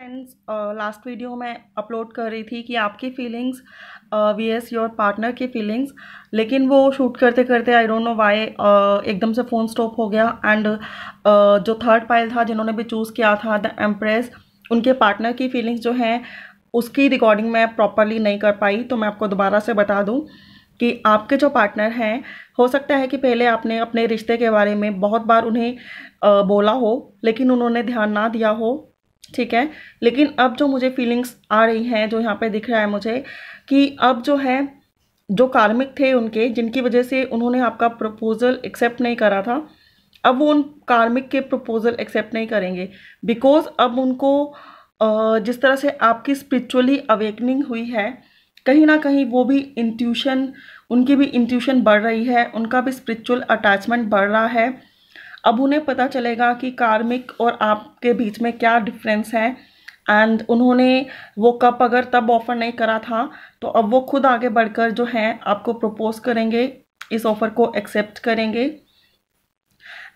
Friends last video में upload कर रही थी कि आपकी feelings V S your partner की फीलिंग्स लेकिन वो शूट करते करते आई डोंट नो वाई एकदम से फ़ोन स्टॉप हो गया एंड uh, जो थर्ड पाइल था जिन्होंने भी चूज़ किया था द एम्प्रेस उनके पार्टनर की फीलिंग्स जो हैं उसकी रिकॉर्डिंग मैं प्रॉपरली नहीं कर पाई तो मैं आपको दोबारा से बता दूँ कि आपके जो पार्टनर हैं हो सकता है कि पहले आपने अपने रिश्ते के बारे में बहुत बार उन्हें uh, बोला हो लेकिन उन्होंने ध्यान ना दिया हो ठीक है लेकिन अब जो मुझे फीलिंग्स आ रही हैं जो यहाँ पे दिख रहा है मुझे कि अब जो है जो कार्मिक थे उनके जिनकी वजह से उन्होंने आपका प्रपोज़ल एक्सेप्ट नहीं करा था अब वो उन कार्मिक के प्रपोज़ल एक्सेप्ट नहीं करेंगे बिकॉज अब उनको जिस तरह से आपकी स्पिरिचुअली अवेकनिंग हुई है कहीं ना कहीं वो भी इंट्यूशन उनकी भी इंट्यूशन बढ़ रही है उनका भी स्पिरिचुअल अटैचमेंट बढ़ रहा है अब उन्हें पता चलेगा कि कार्मिक और आपके बीच में क्या डिफरेंस है एंड उन्होंने वो कप अगर तब ऑफ़र नहीं करा था तो अब वो खुद आगे बढ़कर जो है आपको प्रपोज करेंगे इस ऑफ़र को एक्सेप्ट करेंगे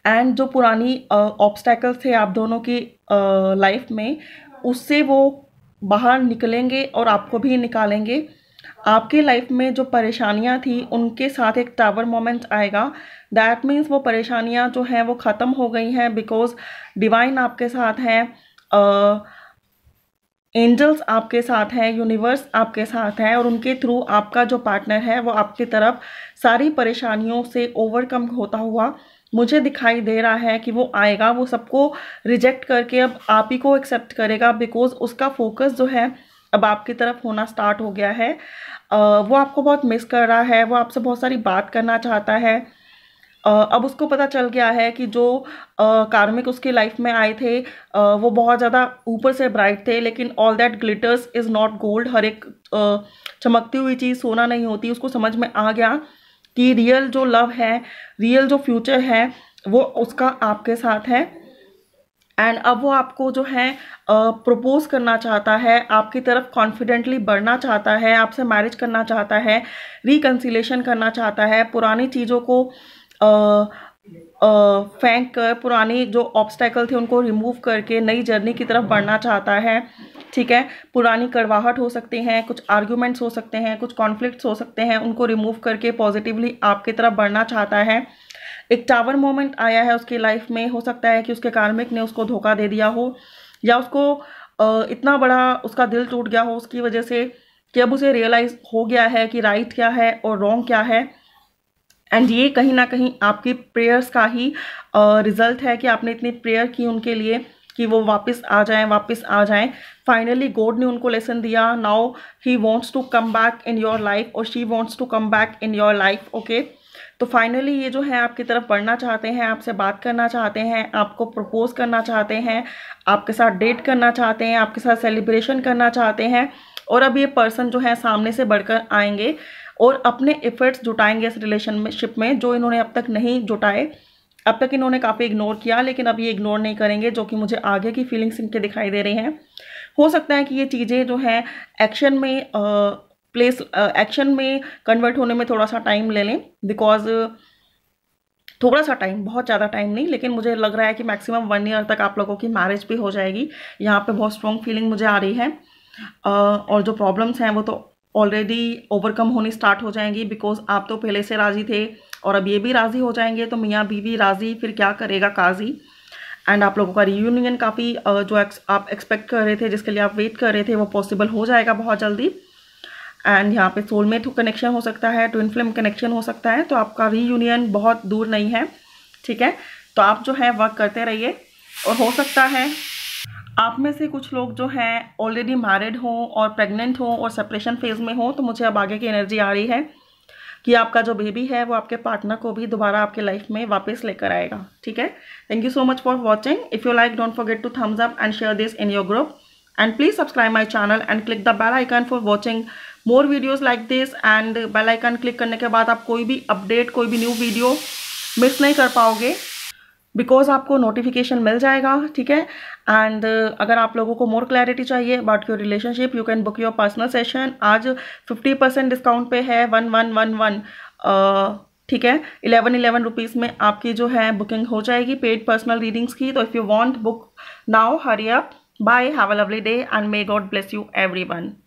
एंड जो पुरानी ऑब्स्टेकल्स uh, थे आप दोनों की लाइफ uh, में उससे वो बाहर निकलेंगे और आपको भी निकालेंगे आपके लाइफ में जो परेशानियां थी उनके साथ एक टावर मोमेंट आएगा दैट मीन्स वो परेशानियां जो हैं वो ख़त्म हो गई हैं बिकॉज डिवाइन आपके साथ हैं एंजल्स आपके साथ हैं यूनिवर्स आपके साथ हैं और उनके थ्रू आपका जो पार्टनर है वो आपकी तरफ सारी परेशानियों से ओवरकम होता हुआ मुझे दिखाई दे रहा है कि वो आएगा वो सबको रिजेक्ट करके अब आप ही को एक्सेप्ट करेगा बिकॉज उसका फोकस जो है अब आपकी तरफ होना स्टार्ट हो गया है वो आपको बहुत मिस कर रहा है वो आपसे बहुत सारी बात करना चाहता है अब उसको पता चल गया है कि जो कार्मिक उसकी लाइफ में आए थे वो बहुत ज़्यादा ऊपर से ब्राइट थे लेकिन all that glitters is not gold हर एक चमकती हुई चीज़ सोना नहीं होती उसको समझ में आ गया कि रियल जो लव है रियल जो फ्यूचर है वो उसका आपके साथ है एंड अब वो आपको जो है प्रपोज uh, करना चाहता है आपकी तरफ कॉन्फिडेंटली बढ़ना चाहता है आपसे मैरिज करना चाहता है रिकन्सिलेशन करना चाहता है पुरानी चीज़ों को uh, uh, फेंक कर पुरानी जो ऑब्स्टेकल थे उनको रिमूव करके नई जर्नी की तरफ बढ़ना चाहता है ठीक है पुरानी कड़वाहट हो सकती हैं कुछ आर्ग्यूमेंट्स हो सकते हैं कुछ कॉन्फ्लिक्ट हो सकते हैं उनको रिमूव करके पॉजिटिवली आपकी तरफ बढ़ना चाहता है एक टावर मोमेंट आया है उसकी लाइफ में हो सकता है कि उसके कार्मिक ने उसको धोखा दे दिया हो या उसको इतना बड़ा उसका दिल टूट गया हो उसकी वजह से कि अब उसे रियलाइज हो गया है कि राइट क्या है और रॉन्ग क्या है एंड ये कहीं ना कहीं आपकी प्रेयर्स का ही रिजल्ट है कि आपने इतनी प्रेयर की उनके लिए कि वो वापस आ जाएं वापस आ जाएं फाइनली गॉड ने उनको लेसन दिया now he wants to come back in your life और she wants to come back in your life okay तो फाइनली ये जो है आपकी तरफ बढ़ना चाहते हैं आपसे बात करना चाहते हैं आपको प्रपोज करना चाहते हैं आपके साथ डेट करना चाहते हैं आपके साथ सेलिब्रेशन करना चाहते हैं और अब ये पर्सन जो है सामने से बढ़कर आएंगे और अपने एफर्ट्स जुटाएंगे इस रिलेशनशिप में जो इन्होंने अब तक नहीं जुटाए अब तक इन्होंने काफ़ी इग्नोर किया लेकिन अब ये इग्नोर नहीं करेंगे जो कि मुझे आगे की फीलिंग्स इनके दिखाई दे रही हैं हो सकता है कि ये चीज़ें जो हैं एक्शन में आ, प्लेस एक्शन uh, में कन्वर्ट होने में थोड़ा सा टाइम ले लें बिकॉज uh, थोड़ा सा टाइम बहुत ज़्यादा टाइम नहीं लेकिन मुझे लग रहा है कि मैक्सिमम वन ईयर तक आप लोगों की मैरिज भी हो जाएगी यहाँ पे बहुत स्ट्रॉन्ग फीलिंग मुझे आ रही है uh, और जो प्रॉब्लम्स हैं वो तो ऑलरेडी ओवरकम होनी स्टार्ट हो जाएंगी बिकॉज आप तो पहले से राज़ी थे और अब ये भी राज़ी हो जाएंगे तो मियाँ बीवी राज़ी फिर क्या करेगा काजी एंड आप लोगों का रीयूनियन काफ़ी uh, जो आप एक्सपेक्ट कर रहे थे जिसके लिए आप वेट कर रहे थे वो पॉसिबल हो जाएगा बहुत जल्दी एंड यहाँ पे सोलमेट कनेक्शन हो सकता है ट्विन फ्लेम कनेक्शन हो सकता है तो आपका री यूनियन बहुत दूर नहीं है ठीक है तो आप जो है वर्क करते रहिए और हो सकता है आप में से कुछ लोग जो हैं ऑलरेडी मैरिड हो और प्रेग्नेंट हो और सेपरेशन फेज में हो तो मुझे अब आगे की एनर्जी आ रही है कि आपका जो बेबी है वो आपके पार्टनर को भी दोबारा आपके लाइफ में वापस लेकर आएगा ठीक है thank you so much for watching if you like don't forget to thumbs up and share this in your group and please subscribe my channel and click the bell icon for watching more videos like this and bell icon click करने के बाद आप कोई भी update कोई भी new video miss नहीं कर पाओगे बिकॉज आपको नोटिफिकेशन मिल जाएगा ठीक है एंड uh, अगर आप लोगों को मोर क्लैरिटी चाहिए about your relationship you can book your personal session आज 50 परसेंट डिस्काउंट पे है वन वन वन वन ठीक है इलेवन इलेवन रुपीज़ में आपकी जो है बुकिंग हो जाएगी पेड पर्सनल रीडिंग्स की तो if you want book now hurry up Bye. Have a lovely day and may God bless you everyone.